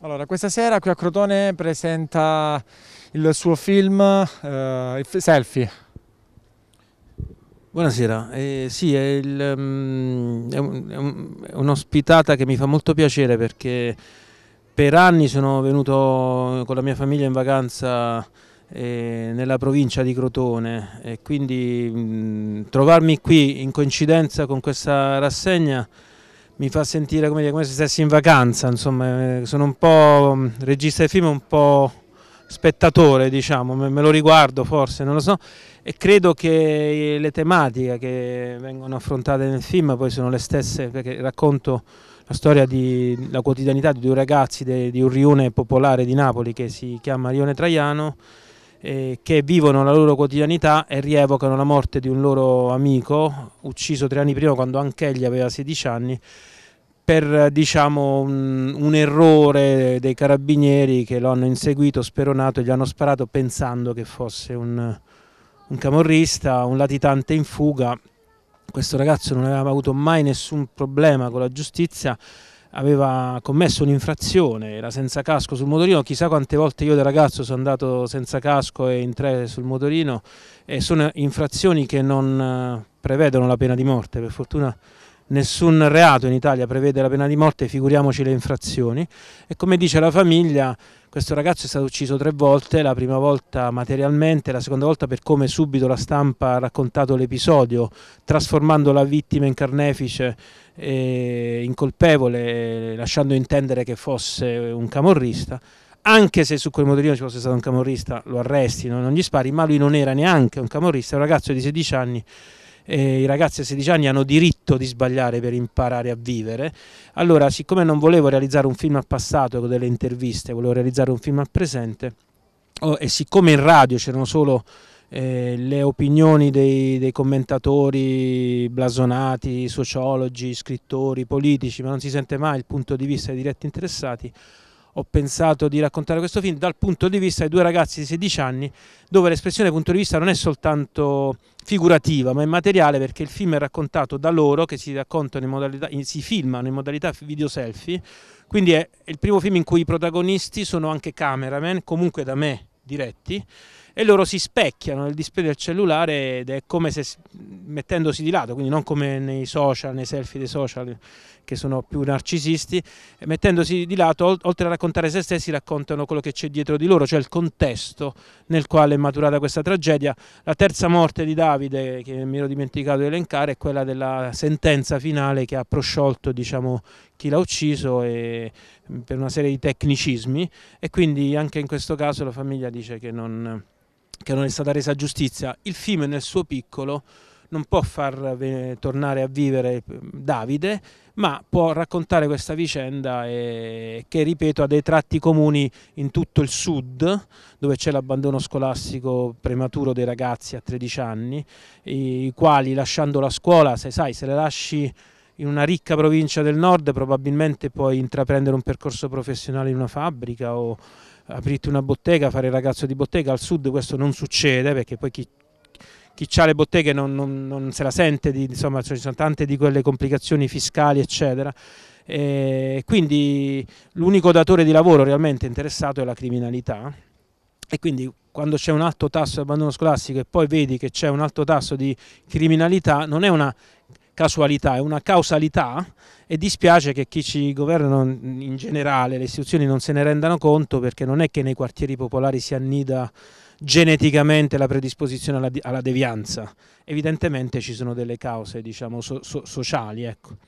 Allora, questa sera qui a Crotone presenta il suo film eh, Selfie. Buonasera, eh, sì, è, il, um, è, un'ospitata che mi fa molto piacere perché per anni sono venuto con la mia famiglia in vacanza eh, nella provincia di Crotone e quindi mh, mm, trovarmi qui in coincidenza con questa rassegna mi fa sentire come, dire, come se stessi in vacanza, insomma, eh, sono un po' mm, regista di film, un po' spettatore, diciamo, me lo riguardo forse, non lo so, e credo che le tematiche che vengono affrontate nel film poi sono le stesse, perché racconto la storia della quotidianità di due ragazzi de, di un rione popolare di Napoli che si chiama Rione Traiano eh, che vivono la loro quotidianità e rievocano la morte di un loro amico ucciso tre anni prima quando anch'egli aveva 16 anni per diciamo, un, un, errore dei carabinieri che lo hanno inseguito, speronato e gli hanno sparato pensando che fosse un, un camorrista, un latitante in fuga. Questo ragazzo non aveva avuto mai nessun problema con la giustizia aveva commesso un'infrazione, era senza casco sul motorino, chissà quante volte io da ragazzo sono andato senza casco e in tre sul motorino e sono infrazioni che non eh, prevedono la pena di morte, per fortuna nessun reato in Italia prevede la pena di morte, figuriamoci le infrazioni. E come dice la famiglia, questo ragazzo è stato ucciso tre volte, la prima volta materialmente, la seconda volta per come subito la stampa ha raccontato l'episodio, trasformando la vittima in carnefice e incolpevole, lasciando intendere che fosse un camorrista anche se su quel motorino ci fosse stato un camorrista, lo arresti, non gli spari, ma lui non era neanche un camorrista, è un ragazzo di 16 anni eh, i ragazzi a 16 anni hanno diritto di sbagliare per imparare a vivere. Allora, siccome non volevo realizzare un film al passato con delle interviste, volevo realizzare un film al presente oh, e siccome in radio c'erano solo eh, le opinioni dei, dei, commentatori blasonati, sociologi, scrittori, politici, ma non si sente mai il punto di vista dei diretti interessati, ho pensato di raccontare questo film dal punto di vista di due ragazzi di 16 anni dove l'espressione punto di vista non è soltanto figurativa ma è materiale perché il film è raccontato da loro che si, raccontano in modalità, si filmano in modalità video selfie quindi è il primo film in cui i protagonisti sono anche cameraman comunque da me diretti e loro si specchiano nel display del cellulare ed è come se mettendosi di lato, quindi non come nei social, nei selfie dei social che sono più narcisisti, mettendosi di lato, oltre a raccontare se stessi, raccontano quello che c'è dietro di loro, cioè il contesto nel quale è maturata questa tragedia. La terza morte di Davide, che mi ero dimenticato di elencare, è quella della sentenza finale che ha prosciolto diciamo, chi l'ha ucciso e, mm, per una serie di tecnicismi e quindi anche in questo caso la famiglia dice che non, che non è stata resa giustizia. Il film nel suo piccolo non può far tornare a vivere mm, Davide, ma può raccontare questa vicenda eh, che, ripeto, ha dei tratti comuni in tutto il sud, dove c'è l'abbandono scolastico prematuro dei ragazzi a 13 anni, i quali lasciando la scuola, se sai, se le lasci in una ricca provincia del nord probabilmente puoi intraprendere un percorso professionale in una fabbrica o aprirti una bottega, fare il ragazzo di bottega, al sud questo non succede perché poi chi, chi ha le botteghe non, non, non se la sente, di, insomma ci sono tante di quelle complicazioni fiscali eccetera. E quindi l'unico datore di lavoro realmente interessato è la criminalità e quindi quando c'è un alto tasso di abbandono scolastico e poi vedi che c'è un alto tasso di criminalità non è una casualità, è una causalità e dispiace che chi ci governa in generale, le istituzioni non se ne rendano conto perché non è che nei quartieri popolari si annida geneticamente la predisposizione alla, devianza, evidentemente ci sono delle cause diciamo, so, sociali. Ecco.